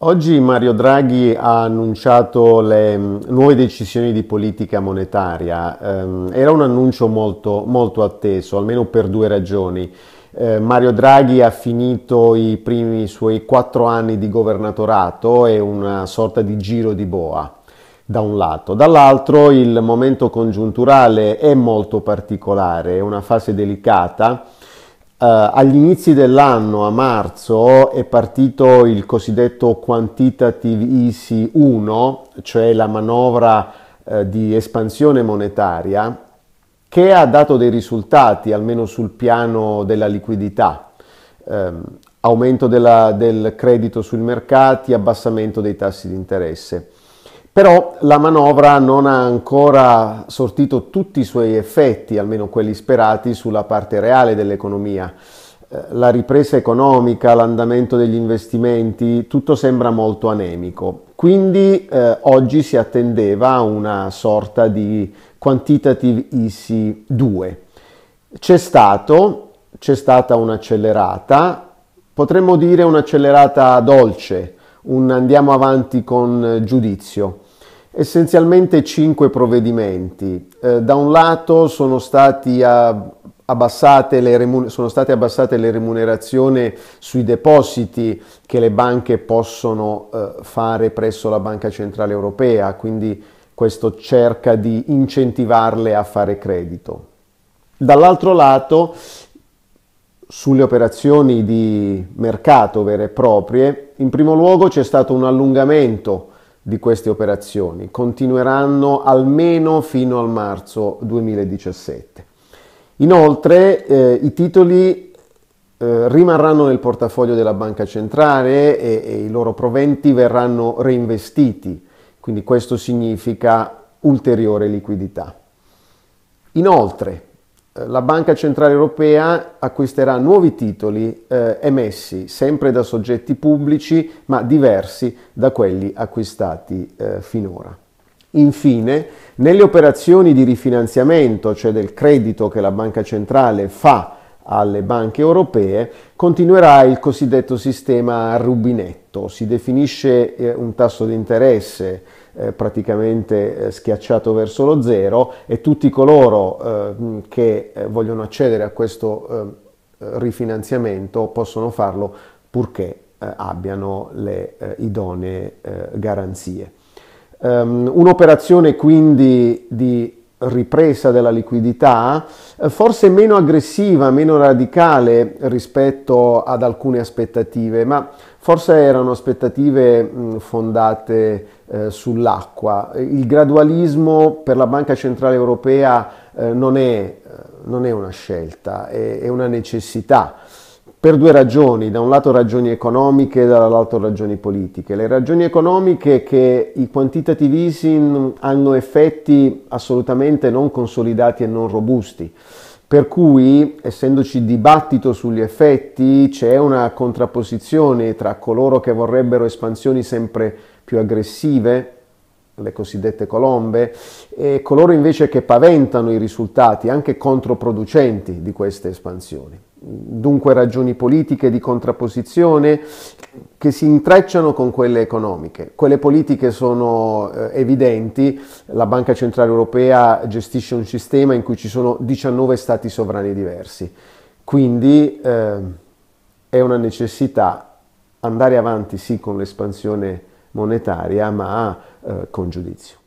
Oggi Mario Draghi ha annunciato le mm, nuove decisioni di politica monetaria. Ehm, era un annuncio molto, molto atteso, almeno per due ragioni. Eh, Mario Draghi ha finito i primi suoi quattro anni di governatorato e una sorta di giro di boa da un lato. Dall'altro il momento congiunturale è molto particolare, è una fase delicata Uh, agli inizi dell'anno, a marzo, è partito il cosiddetto Quantitative Easy 1, cioè la manovra uh, di espansione monetaria, che ha dato dei risultati, almeno sul piano della liquidità. Um, aumento della, del credito sui mercati, abbassamento dei tassi di interesse. Però la manovra non ha ancora sortito tutti i suoi effetti, almeno quelli sperati, sulla parte reale dell'economia. Eh, la ripresa economica, l'andamento degli investimenti, tutto sembra molto anemico. Quindi eh, oggi si attendeva una sorta di quantitative easy 2. C'è stato, c'è stata un'accelerata, potremmo dire un'accelerata dolce, un andiamo avanti con giudizio essenzialmente cinque provvedimenti. Eh, da un lato sono, abbassate le sono state abbassate le remunerazioni sui depositi che le banche possono eh, fare presso la Banca Centrale Europea, quindi questo cerca di incentivarle a fare credito. Dall'altro lato, sulle operazioni di mercato vere e proprie, in primo luogo c'è stato un allungamento di queste operazioni. Continueranno almeno fino al marzo 2017. Inoltre eh, i titoli eh, rimarranno nel portafoglio della banca centrale e, e i loro proventi verranno reinvestiti, quindi questo significa ulteriore liquidità. Inoltre eh, la Banca Centrale Europea acquisterà nuovi titoli eh, emessi sempre da soggetti pubblici ma diversi da quelli acquistati eh, finora. Infine, nelle operazioni di rifinanziamento, cioè del credito che la Banca Centrale fa alle banche europee, continuerà il cosiddetto sistema rubinetto. Si definisce eh, un tasso di interesse eh, praticamente eh, schiacciato verso lo zero e tutti coloro eh, che eh, vogliono accedere a questo rifinanziamento possono farlo purché abbiano le idonee garanzie. Um, un'operazione quindi di ripresa della liquidità, eh, forse meno aggressiva, meno radicale rispetto ad alcune aspettative, ma forse erano aspettative mm, fondate eh, sull'acqua. Il gradualismo per la Banca Centrale Europea eh, non, è, eh, non, è, una scelta, è, è una necessità per due ragioni, da un lato ragioni economiche e dall'altro ragioni politiche. Le ragioni economiche è che i quantitative easing hanno effetti assolutamente non consolidati e non robusti, per cui essendoci dibattito sugli effetti c'è una contrapposizione tra coloro che vorrebbero espansioni sempre più aggressive le cosiddette colombe, e coloro invece che paventano i risultati anche controproducenti di queste espansioni dunque ragioni politiche di contrapposizione che si intrecciano con quelle economiche. Quelle politiche sono eh, evidenti, la Banca Centrale Europea gestisce un sistema in cui ci sono 19 stati sovrani diversi, quindi eh, è una necessità andare avanti sì con l'espansione monetaria ma eh, con giudizio.